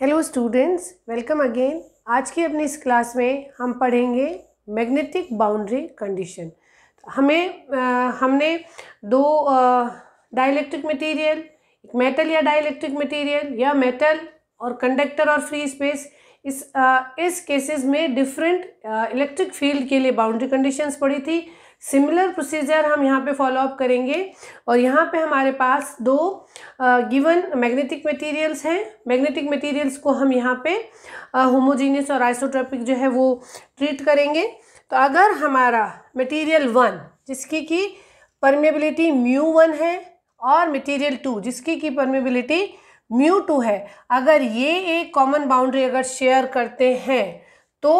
Hello students welcome again आज की अपनी इस क्लास में हम पढ़ेंगे मैग्नेटिक बाउंड्री कंडीशन हमें आ, हमने दो डाइलेक्ट्रिक मटेरियल एक मेटल या डाइलेक्ट्रिक मटेरियल या मेटल और कंडक्टर और फ्री स्पेस इस आ, इस केसेस में डिफरेंट इलेक्ट्रिक फील्ड के लिए बाउंड्री कंडीशंस पढ़ी थी सिमिलर प्रोसीजर हम यहाँ पे फॉलोअप करेंगे और यहाँ पे हमारे पास दो गिवन मैग्नेटिक मटेरियल्स हैं मैग्नेटिक मटेरियल्स को हम यहाँ पे होमोजीनियस और आइसोट्रॉपिक जो है वो ट्रीट करेंगे तो अगर हमारा मटेरियल वन जिसकी की परमेबिलिटी म्यू वन है और मटेरियल टू जिसकी की परमेबिलिटी म्यू टू है अगर ये एक कॉमन बाउंड्री अगर शेयर करते हैं तो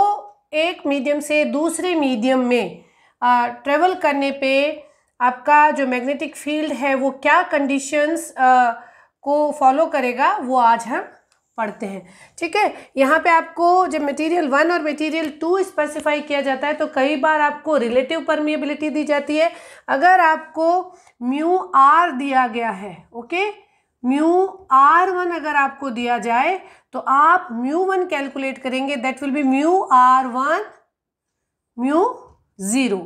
एक मीडियम से दूसरे मीडियम में ट्रेवल करने पे आपका जो मैग्नेटिक फील्ड है वो क्या कंडीशंस को फॉलो करेगा वो आज हम पढ़ते हैं ठीक है यहाँ पे आपको जब मटेरियल वन और मटेरियल टू स्पेसिफाई किया जाता है तो कई बार आपको रिलेटिव परमिएबिलिटी दी जाती है अगर आपको म्यू आर दिया गया है ओके म्यू आर वन अगर आपको दिया जाए तो आप म्यू वन कैलकुलेट करेंगे that will be mu R one mu zero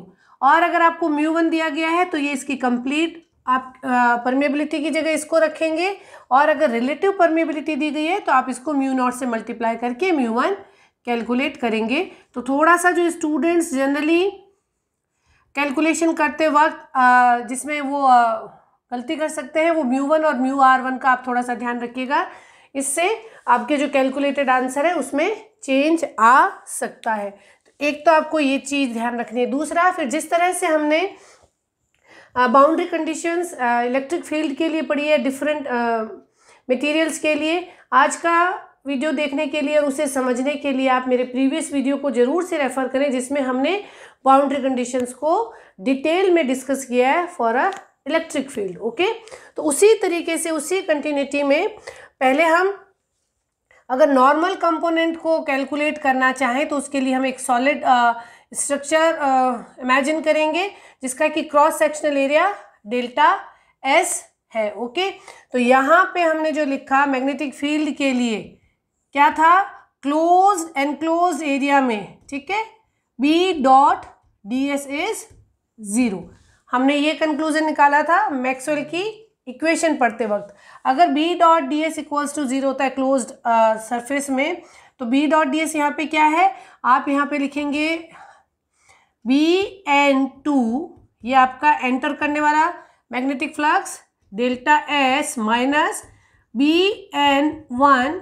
और अगर आपको म्यू वन दिया गया है तो ये इसकी कंप्लीट आप परमेबिलिटी की जगह इसको रखेंगे और अगर रिलेटिव परमेबिलिटी दी गई है तो आप इसको म्यू नॉट से मल्टीप्लाई करके म्यू वन कैलकुलेट करेंगे तो थोड़ा सा जो स्टूडेंट्स जनरली कैलकुलेशन करते वक्त जिसमें वो गलती कर सकते हैं वो म्यू वन और म्यू आर वन का आप थोड़ा सा ध्यान रखिएगा इससे आपके जो कैलकुलेटेड आंसर है उसमें चेंज आ सकता है एक तो आपको ये चीज़ ध्यान रखनी है दूसरा फिर जिस तरह से हमने बाउंड्री कंडीशंस इलेक्ट्रिक फील्ड के लिए पढ़ी है डिफरेंट मटेरियल्स के लिए आज का वीडियो देखने के लिए और उसे समझने के लिए आप मेरे प्रीवियस वीडियो को ज़रूर से रेफ़र करें जिसमें हमने बाउंड्री कंडीशंस को डिटेल में डिस्कस किया है for a electric field okay तो उसी तरीके से उसी कंटिन्यूटी में पहले हम अगर नॉर्मल कंपोनेंट को कैलकुलेट करना चाहें तो उसके लिए हम एक सॉलिड स्ट्रक्चर इमेजिन करेंगे जिसका कि cross sectional area delta S है ओके तो यहाँ पे हमने जो लिखा मैग्नेटिक फील्ड के लिए क्या था क्लोज एनक्लोज एरिया में ठीक है B dot D S is zero हमने ये कंक्लूजन निकाला था मैक्सवेल की इक्वेशन पढ़ते वक्त अगर B dot D S equals to zero होता है क्लोज सरफेस uh, में तो बी डॉट डी एस यहाँ पर क्या है आप यहाँ पे लिखेंगे बी एन टू ये आपका एंटर करने वाला magnetic flux delta S minus B N one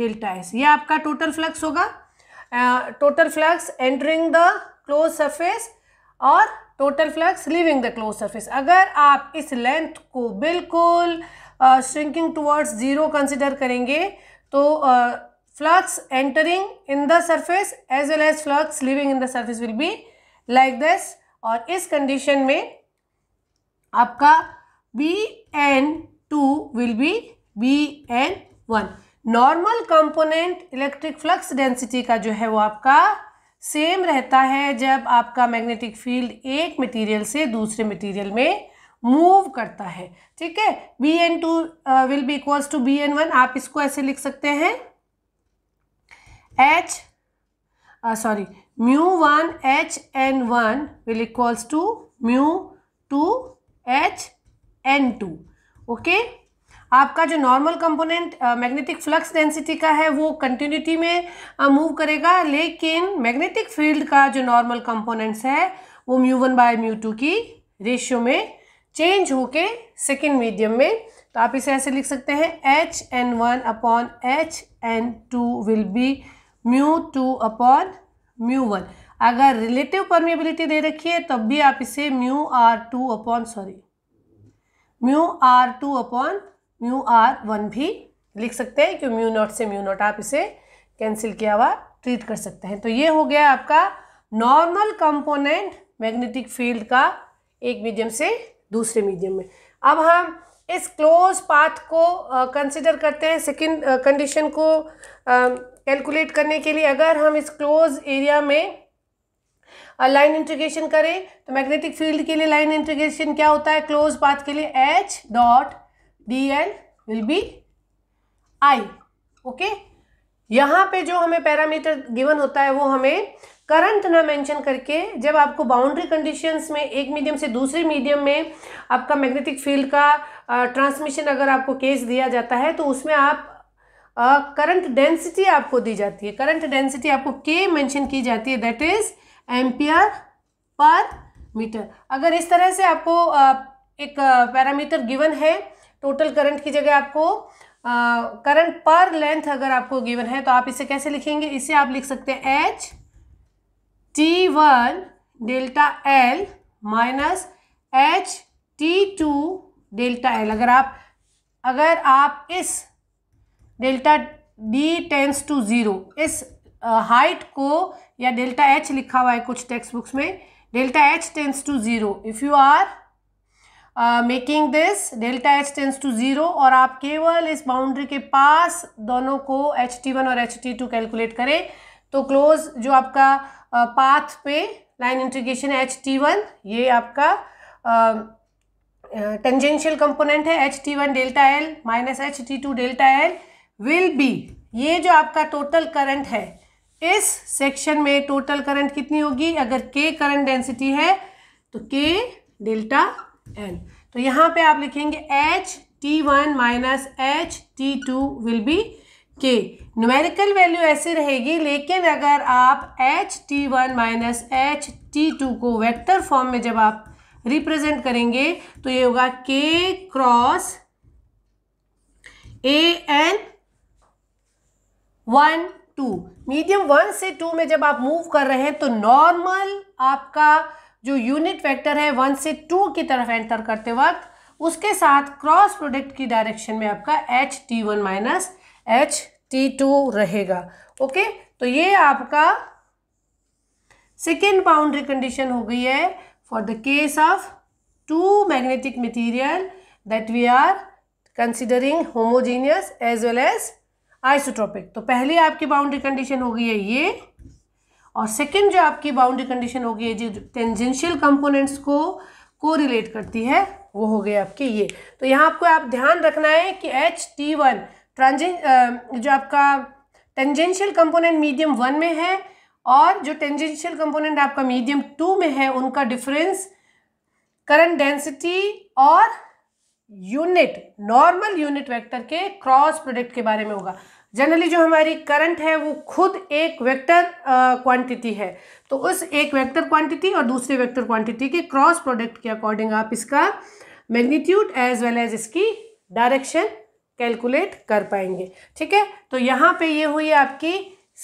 delta S ये आपका टोटल फ्लक्स होगा total flux entering the close surface और total flux leaving the close surface अगर आप इस लेंथ को बिल्कुल श्रिंकिंग टूवर्ड्स ज़ीरो कंसिडर करेंगे तो flux entering in the surface as well as flux leaving in the surface will be like this और इस कंडीशन में आपका B N two will be B N one normal component electric flux density का जो है वो आपका same रहता है जब आपका मैग्नेटिक फील्ड एक मटेरियल से दूसरे मटेरियल में मूव करता है ठीक है B N two will be equals to B N one आप इसको ऐसे लिख सकते हैं H sorry mu one H N one will equals to mu two H N two okay आपका जो normal component magnetic flux density का है वो कंटिन्यूटी में मूव uh, करेगा लेकिन मैग्नेटिक फील्ड का जो नॉर्मल कंपोनेंट्स है वो mu one by mu two की रेशियो में चेंज होके सेकेंड मीडियम में तो आप इसे ऐसे लिख सकते हैं H N one upon H N two will be mu two upon mu one अगर रिलेटिव परमिएबिलिटी दे रखी है तब भी आप इसे mu R two upon sorry mu R two upon mu R one भी लिख सकते हैं क्यों म्यू नॉट से म्यू नॉट आप इसे कैंसिल किया हुआ ट्रीट कर सकते हैं तो ये हो गया आपका नॉर्मल कंपोनेंट मैग्नेटिक फील्ड का एक मीडियम से दूसरे मीडियम में अब हम इस क्लोज पाथ को कंसिडर करते हैं सेकेंड कंडीशन को कैलकुलेट करने के लिए अगर हम इस क्लोज एरिया में लाइन इंट्रीगेशन करें तो मैग्नेटिक फील्ड के लिए लाइन इंटीग्रेशन क्या होता है क्लोज पाथ के लिए H dot dl will be i okay okay? यहाँ पे जो हमें पैरामीटर गिवन होता है वो हमें करंट ना मेंशन करके जब आपको बाउंड्री कंडीशंस में एक मीडियम से दूसरे मीडियम में आपका मैग्नेटिक फील्ड का ट्रांसमिशन अगर आपको केस दिया जाता है तो उसमें आप करंट डेंसिटी आपको दी जाती है करंट डेंसिटी आपको के मेंशन की जाती है that is ampere per metre अगर इस तरह से आपको uh, एक पैरामीटर uh, गिवन है टोटल करंट की जगह आपको करंट पर लेंथ अगर आपको गिवन है तो आप इसे कैसे लिखेंगे इसे आप लिख सकते हैं H T one delta L minus H T two delta L अगर आप अगर आप इस delta D tends to zero इस हाइट को या डेल्टा एच लिखा हुआ है कुछ टेक्स्ट बुक्स में delta H tends to zero if you are making this delta H tends to zero और आप केवल इस बाउंड्री के पास दोनों को एच टी वन और एच टी टू कैलकुलेट करें तो क्लोज जो आपका पाथ पे लाइन इंटीग्रेशन है एच टी वन ये आपका टेंजेंशियल कंपोनेंट है H T one delta L minus H T two delta L will be ये जो आपका टोटल करंट है इस सेक्शन में टोटल करंट कितनी होगी अगर के करंट डेंसिटी है तो के डेल्टा एन तो यहाँ पे आप लिखेंगे H T one minus H T two will be K numerical value ऐसे रहेगी लेकिन अगर आप H T one minus H T two को वेक्टर फॉर्म में जब आप रिप्रेजेंट करेंगे तो ये होगा के क्रॉस ए N one two medium one से टू में जब आप मूव कर रहे हैं तो नॉर्मल आपका जो यूनिट वेक्टर है वन से टू की तरफ एंटर करते वक्त उसके साथ क्रॉस प्रोडक्ट की डायरेक्शन में आपका H T one minus H T two रहेगा ओके तो ये आपका सेकेंड बाउंड्री कंडीशन हो गई है for the case of two magnetic material that we are considering homogeneous as well as isotropic तो पहली आपकी बाउंड्री कंडीशन हो गई है ये और सेकेंड जो आपकी बाउंड्री कंडीशन होगी जो टेंजेंशियल कंपोनेंट्स को को रिलेट करती है वो हो गए आपके ये तो यहाँ आपको आप ध्यान रखना है कि एच टी वन ट्रांजें जो आपका टेंजेंशियल कंपोनेंट मीडियम वन में है और जो टेंजेंशियल कंपोनेंट आपका मीडियम टू में है उनका डिफरेंस करंट डेंसिटी और यूनिट नॉर्मल यूनिट वेक्टर के क्रॉस प्रोडक्ट के बारे में होगा जनरली जो हमारी करंट है वो खुद एक वेक्टर क्वांटिटी है तो उस एक वेक्टर क्वांटिटी और दूसरे वेक्टर क्वांटिटी के क्रॉस प्रोडक्ट के अकॉर्डिंग आप इसका मैग्नीट्यूड एज वेल एज इसकी डायरेक्शन कैलकुलेट कर पाएंगे ठीक है तो यहाँ पे ये हुई आपकी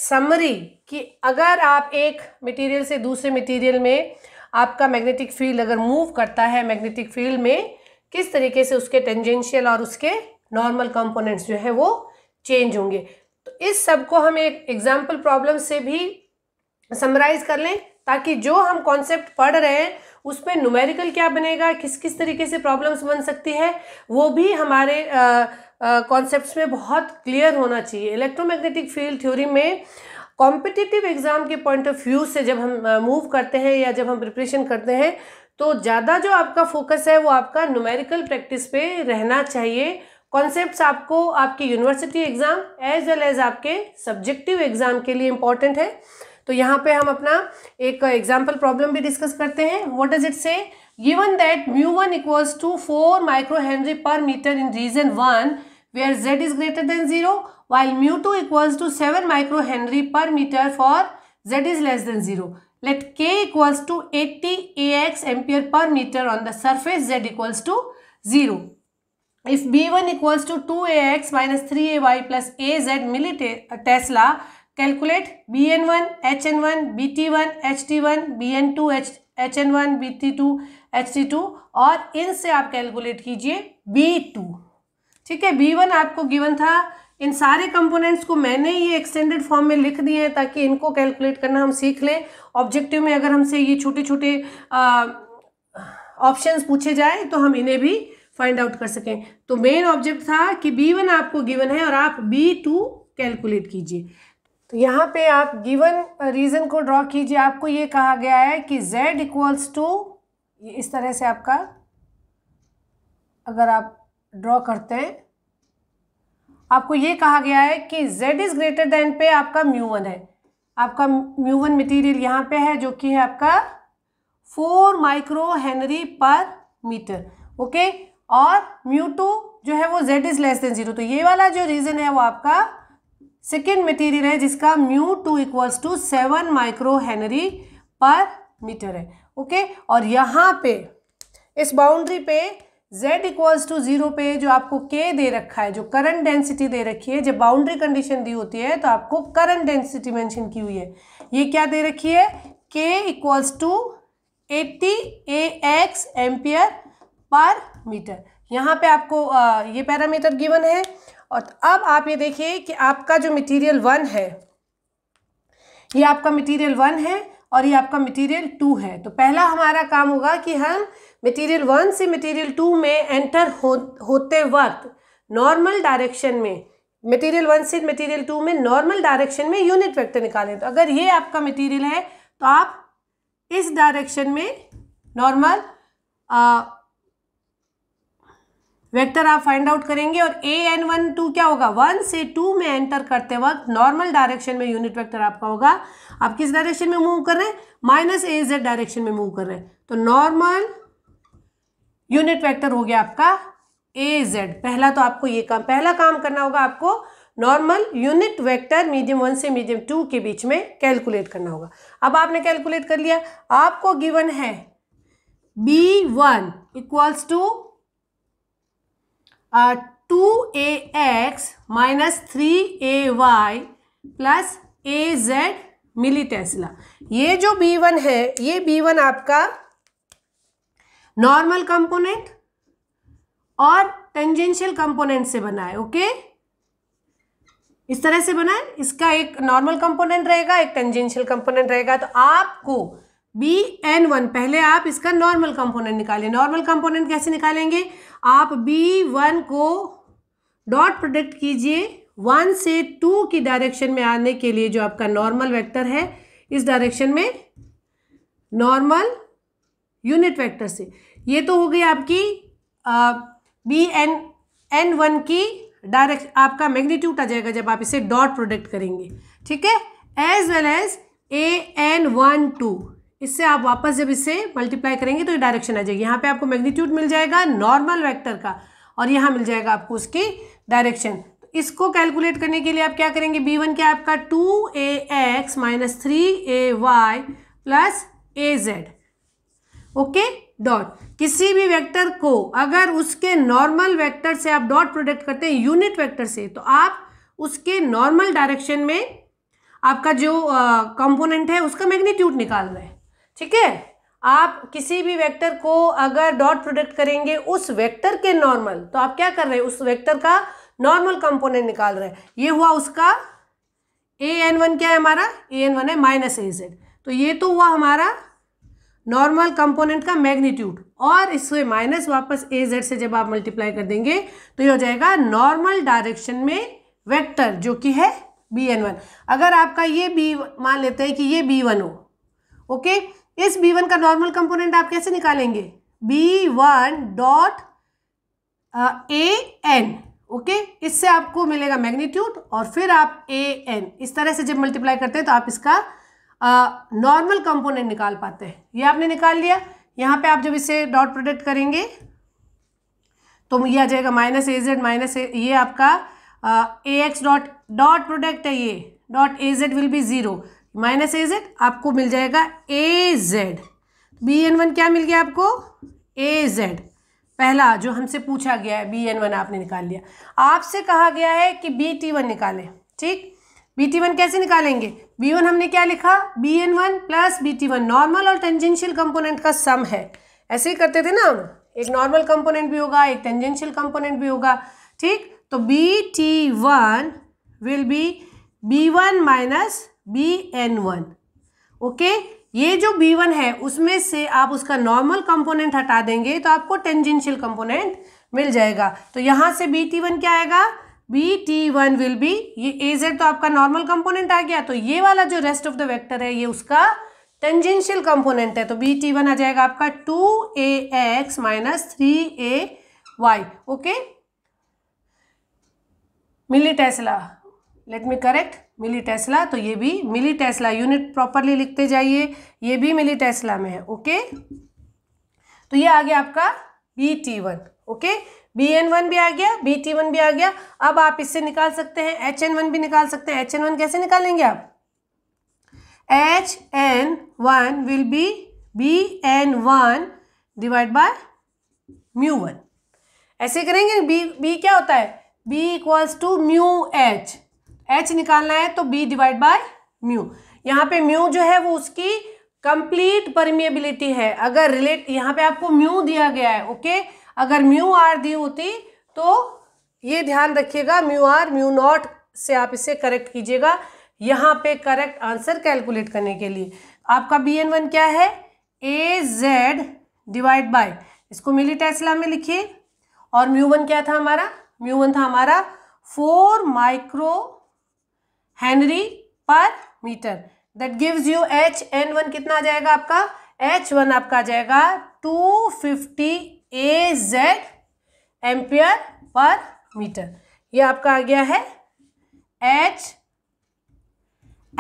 समरी कि अगर आप एक मटेरियल से दूसरे मटेरियल में आपका मैग्नेटिक फील्ड अगर मूव करता है मैग्नेटिक फील्ड में किस तरीके से उसके टेंजेंशियल और उसके नॉर्मल कंपोनेंट्स जो है वो चेंज होंगे तो इस सब को हम एक एग्जाम्पल प्रॉब्लम से भी समराइज कर लें ताकि जो हम कॉन्सेप्ट पढ़ रहे हैं उसमें न्यूमेरिकल क्या बनेगा किस किस तरीके से प्रॉब्लम्स बन सकती है वो भी हमारे कॉन्सेप्ट्स में बहुत क्लियर होना चाहिए इलेक्ट्रोमैग्नेटिक फील्ड थ्योरी में कॉम्पिटिटिव एग्ज़ाम के पॉइंट ऑफ व्यू से जब हम मूव करते हैं या जब हम प्रिपरेशन करते हैं तो ज़्यादा जो आपका फोकस है वो आपका न्यूमेरिकल प्रैक्टिस पे रहना चाहिए कॉन्सेप्ट आपको आपके university exam as well as आपके सब्जेक्टिव एग्ज़ाम के लिए इंपॉर्टेंट है तो यहाँ पे हम अपना एक एग्जाम्पल प्रॉब्लम भी डिस्कस करते हैं वॉट डज इट से given that mu one equals to four micro henry per metre in reason one way are Z is greater than zero while mu two equals to seven micro henry per metre for Z is less than zero late के equals to eighty A X ampere per metre on the surface Z equals to zero if B B one one equals to two A A A x minus three Y plus Z milli tesla calculate N H N one B T one H T one B N two H H N one B T two H T two और इनसे आप calculate कीजिए B to ठीक है B one आपको given था इन सारे components को मैंने ये एक्सटेंडेड फॉर्म में लिख दिए हैं ताकि इनको कैलकुलेट करना हम सीख लें ऑब्जेक्टिव में अगर हमसे ये छोटे छोटे ऑप्शंस पूछे जाए तो हम इन्हें भी फाइंड आउट कर सकें तो मेन ऑब्जेक्ट था कि बी वन आपको गिवन है और आप बी टू कैलकुलेट कीजिए तो यहाँ पे आप गिवन रीज़न को ड्रॉ कीजिए आपको ये कहा गया है कि z इक्वल्स टू ये इस तरह से आपका अगर आप ड्रॉ करते हैं आपको ये कहा गया है कि z इज़ ग्रेटर देन पे आपका म्यू वन है आपका म्यू वन मटीरियल यहाँ पे है जो कि है आपका four micro henry per metre okay और म्यू टू जो है वो z is less than zero तो ये वाला जो रीज़न है वो आपका सेकेंड मटेरियल है जिसका mu two equals to seven micro henry per metre है ओके और यहाँ पे इस बाउंड्री पे z इक्वल्स टू जीरो पे जो आपको k दे रखा है जो करंट डेंसिटी दे रखी है जब बाउंड्री कंडीशन दी होती है तो आपको करंट डेंसिटी मैंशन की हुई है ये क्या दे रखी है K equals to eighty A X ampere per metre यहाँ पे आपको ये पैरामीटर गिवन है और अब आप ये देखिए कि आपका जो मटेरियल वन है ये आपका मटेरियल वन है और ये आपका मटेरियल टू है तो पहला हमारा काम होगा कि हम मटेरियल वन से मटेरियल टू में एंटर हो होते वक्त नॉर्मल डायरेक्शन में मटेरियल वन से मटेरियल टू में नॉर्मल डायरेक्शन में यूनिट वेक्टर निकालें तो अगर ये आपका मटेरियल है तो आप इस डायरेक्शन में नॉर्मल वेक्टर आप फाइंड आउट करेंगे और ए एन वन टू क्या होगा वन से टू में एंटर करते वक्त नॉर्मल डायरेक्शन में यूनिट वेक्टर आपका होगा आप किस डायरेक्शन में मूव कर रहे हैं माइनस ए जेड डायरेक्शन में मूव कर रहे हैं तो नॉर्मल यूनिट वेक्टर हो गया आपका ए जेड पहला तो आपको ये काम पहला काम करना होगा आपको normal unit vector medium one से मीडियम टू के बीच में कैलकुलेट करना होगा अब आपने कैलकुलेट कर लिया आपको गिवन है B one equals to two A x minus three A Y plus A Z milli tesla ये जो बी वन है ये बी वन आपका नॉर्मल कंपोनेंट और टेंजेंशियल कंपोनेंट से बना है ओके इस तरह से बना है इसका एक नॉर्मल कंपोनेंट रहेगा एक टेंजेंशियल कंपोनेंट रहेगा तो आपको बी एन वन पहले आप इसका नॉर्मल कंपोनेंट निकालिए नॉर्मल कंपोनेंट कैसे निकालेंगे आप बी वन को डॉट प्रोडक्ट कीजिए वन से टू की डायरेक्शन में आने के लिए जो आपका नॉर्मल वेक्टर है इस डायरेक्शन में नॉर्मल यूनिट वेक्टर से ये तो हो गई आपकी बी एन एन वन की डायरेक्ट आपका मैग्नीट्यूड आ जाएगा जब आप इसे डॉट प्रोडक्ट करेंगे ठीक है as well as A N one two इससे आप वापस जब इससे मल्टीप्लाई करेंगे तो ये डायरेक्शन आ जाएगी यहाँ पे आपको मैग्नीट्यूड मिल जाएगा नॉर्मल वेक्टर का और यहाँ मिल जाएगा आपको उसकी डायरेक्शन तो इसको कैलकुलेट करने के लिए आप क्या करेंगे बी वन क्या आपका टू ए एक्स माइनस थ्री ए वाई प्लस ए जेड ओके डॉट किसी भी वेक्टर को अगर उसके नॉर्मल वैक्टर से आप डॉट प्रोडक्ट करते हैं यूनिट वैक्टर से तो आप उसके नॉर्मल डायरेक्शन में आपका जो कंपोनेंट है उसका मैग्नीट्यूड निकाल रहे हैं ठीक है आप किसी भी वेक्टर को अगर डॉट प्रोडक्ट करेंगे उस वेक्टर के नॉर्मल तो आप क्या कर रहे हैं उस वेक्टर का नॉर्मल कंपोनेंट निकाल रहे हैं ये हुआ उसका ए एन वन क्या है हमारा ए एन वन है माइनस ए जेड तो ये तो हुआ हमारा नॉर्मल कंपोनेंट का मैग्नीट्यूड और इससे माइनस वापस ए जेड से जब आप मल्टीप्लाई कर देंगे तो ये हो जाएगा नॉर्मल डायरेक्शन में वेक्टर जो कि है बी एन वन अगर आपका ये बी मान लेते हैं कि ये बी वन हो ओके इस बी वन का नॉर्मल कंपोनेंट आप कैसे निकालेंगे B one dot A N okay इससे आपको मिलेगा मैग्नीट्यूड और फिर आप ए एन इस तरह से जब मल्टीप्लाई करते हैं तो आप इसका नॉर्मल uh, कंपोनेंट निकाल पाते हैं ये आपने निकाल लिया यहाँ पे आप जब इसे डॉट प्रोडक्ट करेंगे तो ये आ जाएगा minus A Z minus A ये आपका A X dot dot product है ये dot A Z will be zero minus A Z आपको मिल जाएगा ए जेड बी एन वन क्या मिल गया आपको ए जेड पहला जो हमसे पूछा गया है बी एन वन आपने निकाल लिया आपसे कहा गया है कि बी टी वन निकालें ठीक बी टी वन कैसे निकालेंगे बी वन हमने क्या लिखा B N one plus B T one normal और टेंजेंशियल कंपोनेंट का सम है ऐसे ही करते थे ना हम एक नॉर्मल कंपोनेंट भी होगा एक टेंजेंशियल कंपोनेंट भी होगा ठीक तो B T one will be B one minus B N one okay ये जो बी वन है उसमें से आप उसका नॉर्मल कंपोनेंट हटा देंगे तो आपको टेंजेंशियल कंपोनेंट मिल जाएगा तो यहाँ से बी टी वन क्या आएगा B T one will be ये ए जेड तो आपका नॉर्मल कंपोनेंट आ गया तो ये वाला जो रेस्ट ऑफ द वेक्टर है ये उसका टेंजेंशियल कंपोनेंट है तो बी टी वन आ जाएगा आपका टू ए एक्स माइनस थ्री ए Y okay milli tesla let me correct milli tesla तो ये भी मिली टेस्ला यूनिट प्रॉपरली लिखते जाइए ये भी मिली टेस्ला में है ओके तो ये आ गया आपका B T one okay B N one भी आ गया बी टी वन भी आ गया अब आप इससे निकाल सकते हैं एच एन वन भी निकाल सकते हैं एच एन वन कैसे निकालेंगे आप H N one will be B N one divide by mu one ऐसे करेंगे बी बी क्या होता है B equals to mu H H निकालना है तो बी डिवाइड बाय म्यू यहाँ पे म्यू जो है वो उसकी कंप्लीट परमिएबिलिटी है अगर रिलेट यहाँ पे आपको म्यू दिया गया है ओके अगर म्यू आर दी होती तो ये ध्यान रखिएगा म्यू आर म्यू नॉट से आप इसे करेक्ट कीजिएगा यहाँ पे करेक्ट आंसर कैलकुलेट करने के लिए आपका बी एन वन क्या है ए जेड डिवाइड बाय इसको मिली टेस्ला में लिखिए और म्यू वन क्या था हमारा म्यू वन था हमारा four micro henry per metre that gives you H N one कितना आ जाएगा आपका एच वन आपका आ जाएगा two fifty A Z ampere per metre ये आपका आ गया है एच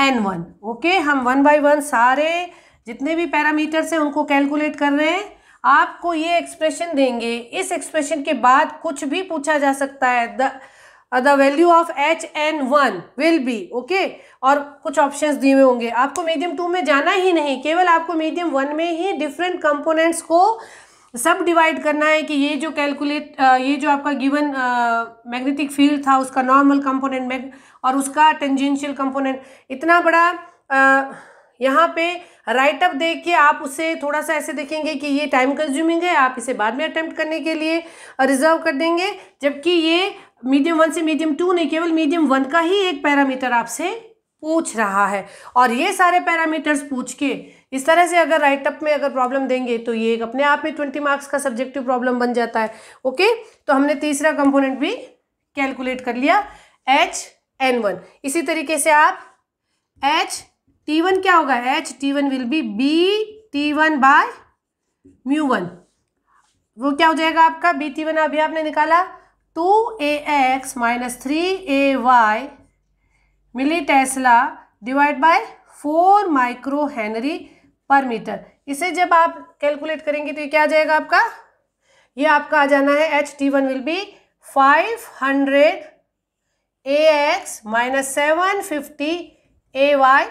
एन वन ओके हम वन बाय वन सारे जितने भी पैरामीटर्स हैं उनको कैलकुलेट कर रहे हैं आपको ये एक्सप्रेशन देंगे इस एक्सप्रेशन के बाद कुछ भी पूछा जा सकता है the the value of H N one will be okay और कुछ ऑप्शंस दिए हुए होंगे आपको मीडियम टू में जाना ही नहीं केवल आपको मीडियम वन में ही डिफरेंट कंपोनेंट्स को सब डिवाइड करना है कि ये जो कैलकुलेट uh, ये जो आपका गिवन मैग्नेटिक फील्ड था उसका नॉर्मल कंपोनेंट मैग और उसका टेंजेंशियल कंपोनेंट इतना बड़ा uh, यहाँ पे राइट अप देख के आप उसे थोड़ा सा ऐसे देखेंगे कि ये टाइम कंज्यूमिंग है आप इसे बाद में अटैम्प्ट करने के लिए रिजर्व uh, कर देंगे जबकि ये मीडियम वन से मीडियम टू नहीं केवल मीडियम वन का ही एक पैरामीटर आपसे पूछ रहा है और ये सारे पैरामीटर्स पूछ के इस तरह से अगर राइट अप में अगर प्रॉब्लम देंगे तो ये एक अपने आप में ट्वेंटी मार्क्स का सब्जेक्टिव प्रॉब्लम बन जाता है ओके तो हमने तीसरा कंपोनेंट भी कैलकुलेट कर लिया एच एन वन इसी तरीके से आप एच टी वन क्या होगा H T one will be B T one by mu one वो क्या हो जाएगा आपका बी टी वन अभी आपने निकाला two A x minus three A y milli tesla divide by four micro henry per metre इसे जब आप कैलकुलेट करेंगे तो ये क्या आ जाएगा आपका ये आपका आ जाना है H T one will be five hundred a x minus seven fifty a y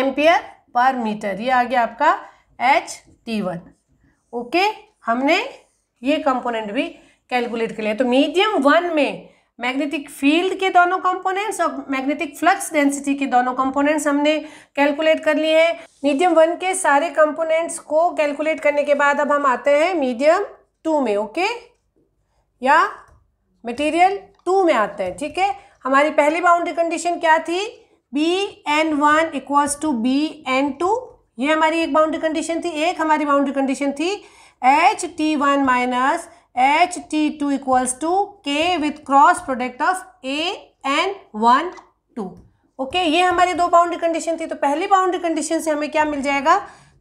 ampere per metre ये आ गया आपका एच टी वन ओके हमने ये कंपोनेंट भी कैलकुलेट कर लिया तो मीडियम वन में मैग्नेटिक फील्ड के दोनों कंपोनेंट्स और मैग्नेटिक फ्लक्स डेंसिटी के दोनों कंपोनेंट्स हमने कैलकुलेट कर लिए हैं मीडियम वन के सारे कंपोनेंट्स को कैलकुलेट करने के बाद अब हम आते हैं मीडियम टू में ओके या मटेरियल टू में आते हैं ठीक है हमारी पहली बाउंड्री कंडीशन क्या थी B N one equals to B N two ये हमारी एक बाउंड्री कंडीशन थी एक हमारी बाउंड्री कंडीशन थी H T one minus H T two equals to K with cross product of a N one two okay ये हमारी दो बाउंड्री कंडीशन थी तो पहली बाउंड्री कंडीशन से हमें क्या मिल जाएगा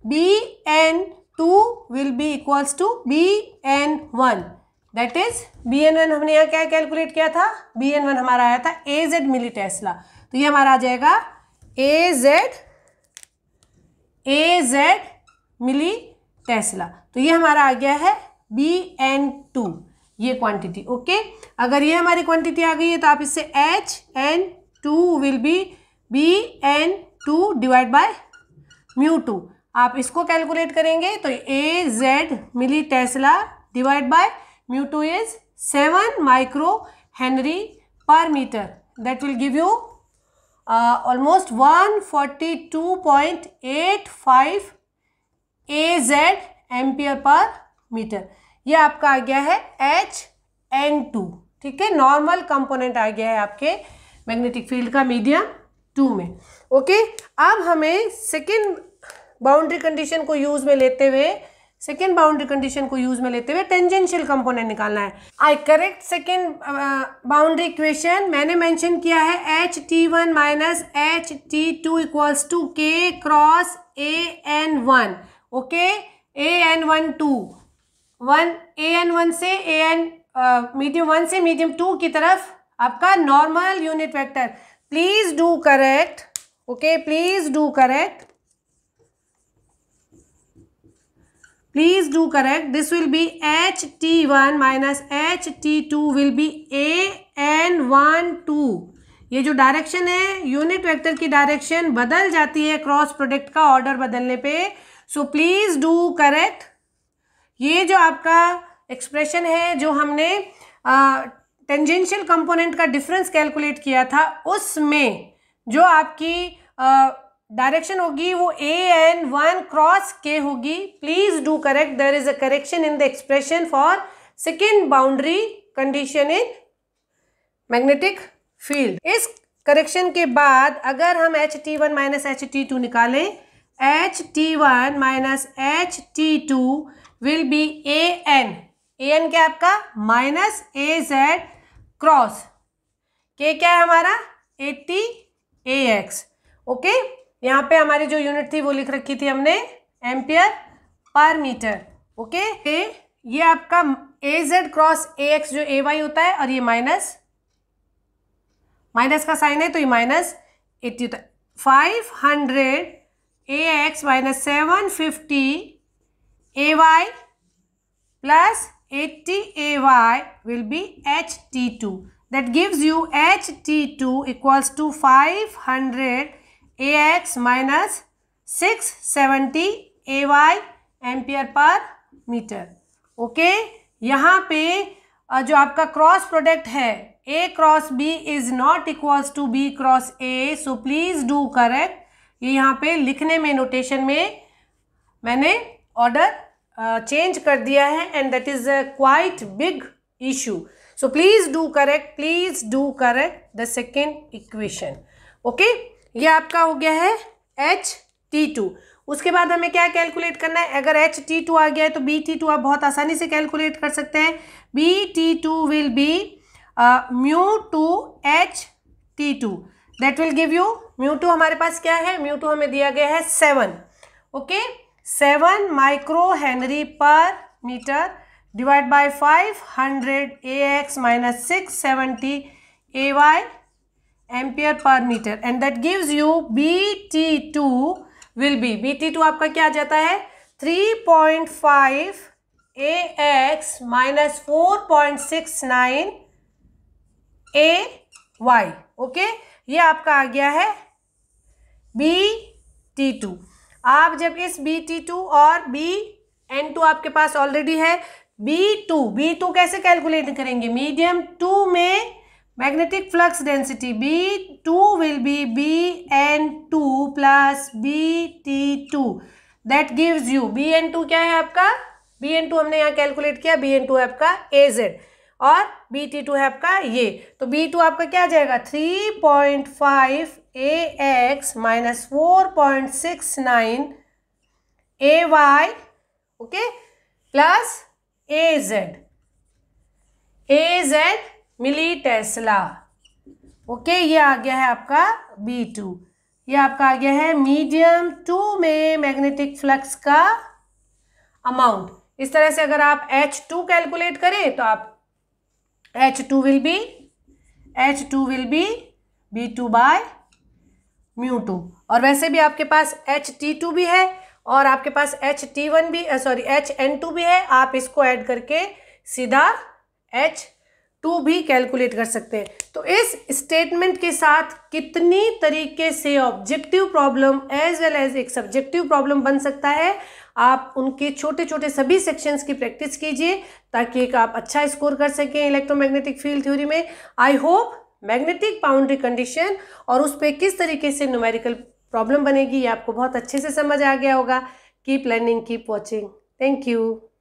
B N two will be equals to B N one that is B N one हमने यहाँ क्या कैलकुलेट किया था बी एन वन हमारा आया था ए जेड मिली टेस्ला तो ये हमारा आ जाएगा ए z a Z milli tesla तो ये हमारा आ गया है बी एन टू ये क्वांटिटी ओके अगर ये हमारी क्वांटिटी आ गई है तो आप इससे H N two will be B N two divide by mu two आप इसको कैलकुलेट करेंगे तो a Z milli tesla divide by mu two is seven micro henry per metre that will give you almost one forty two point eight five a Z ampere per metre ये आपका आ गया है H N to ठीक है normal component आ गया है आपके मैग्नेटिक फील्ड का मीडियम टू में ओके अब हमें सेकेंड बाउंड्री कंडीशन को यूज़ में लेते हुए सेकेंड बाउंड्री कंडीशन को यूज में लेते हुए टेंजेंशियल कंपोनेंट निकालना है I correct second boundary equation मैंने मेंशन किया है H T one minus H T two equals to K cross A N one okay a N one two one a N one से a N medium one से medium two की तरफ आपका normal unit vector please do correct okay please do correct please do correct this will T one minus H T two will be a N one two ये जो direction है unit vector की direction बदल जाती है cross product का order बदलने पे सो प्लीज डू करेक्ट ये जो आपका एक्सप्रेशन है जो हमने टेंजेंशियल कंपोनेंट का डिफरेंस कैलकुलेट किया था उसमें जो आपकी डायरेक्शन होगी वो ए एन वन क्रॉस के होगी please do correct there is a correction in the expression for second boundary condition in magnetic field इस करेक्शन के बाद अगर हम H T one minus H T two निकालें H T one minus H T two will be a N a N क्या आपका minus A z cross के क्या है हमारा एट्टी ए एक्स ओके यहाँ पे हमारी जो यूनिट थी वो लिख रखी थी हमने एम्पियर पर मीटर ओके ये आपका a z cross a x जो ए वाई होता है और ये माइनस माइनस का साइन है तो ये माइनस एट्टी होता है five hundred a x minus seven fifty a Y plus a y will be H T two that gives you H T two equals to five hundred a x minus six seventy a y ampere per metre okay यहाँ पे जो आपका cross product है A cross B is not equals to B cross A so please do correct ये यहाँ पे लिखने में नोटेशन में मैंने ऑर्डर चेंज कर दिया है and that is a quite big issue so please do correct please do correct the second equation okay ये आपका हो गया है एच टी टू उसके बाद हमें क्या कैलकुलेट करना है अगर एच टी टू आ गया है तो बी टी टू आप बहुत आसानी से कैलकुलेट कर सकते हैं B T two will be mu two H T two that will give you mu two हमारे पास क्या है म्यू टू हमें दिया गया है seven okay okay? Seven micro henry per metre divide by five hundred a x minus six seventy a y ampere per metre and that gives you B T two will be B T two आपका क्या आ जाता है three point five a x minus four point six nine a Y okay ये आपका आ गया है बी टी टू आप जब इस बी टी टू और बी एन टू आपके पास ऑलरेडी है बी टू बी टू कैसे कैलकुलेट करेंगे मीडियम टू में magnetic flux density B two will be B N two plus B T two that gives you B N two क्या है आपका B N to हमने यहाँ calculate किया B N two है आपका ए जेड और बी टी टू है आपका ये तो बी टू आपका क्या आ जाएगा three point five a x minus four point six nine a Y okay plus A z a Z milli tesla okay ये आ गया है आपका बी टू ये आपका आ गया है मीडियम टू में मैग्नेटिक फ्लक्स का अमाउंट इस तरह से अगर आप एच टू कैलकुलेट करें तो आप H two will be H two will be B two by mu two और वैसे भी आपके पास एच टी टू भी है और आपके पास एच टी वन भी सॉरी एच एन टू भी है आप इसको ऐड करके सीधा एच टू भी कैलकुलेट कर सकते हैं तो इस स्टेटमेंट के साथ कितनी तरीके से objective problem as well as एक सब्जेक्टिव प्रॉब्लम बन सकता है आप उनके छोटे छोटे सभी सेक्शंस की प्रैक्टिस कीजिए ताकि एक आप अच्छा स्कोर कर सकें इलेक्ट्रोमैग्नेटिक फील्ड थ्योरी में I hope magnetic boundary condition और उस पर किस तरीके से न्यूमेरिकल प्रॉब्लम बनेगी ये आपको बहुत अच्छे से समझ आ गया होगा keep learning keep watching thank you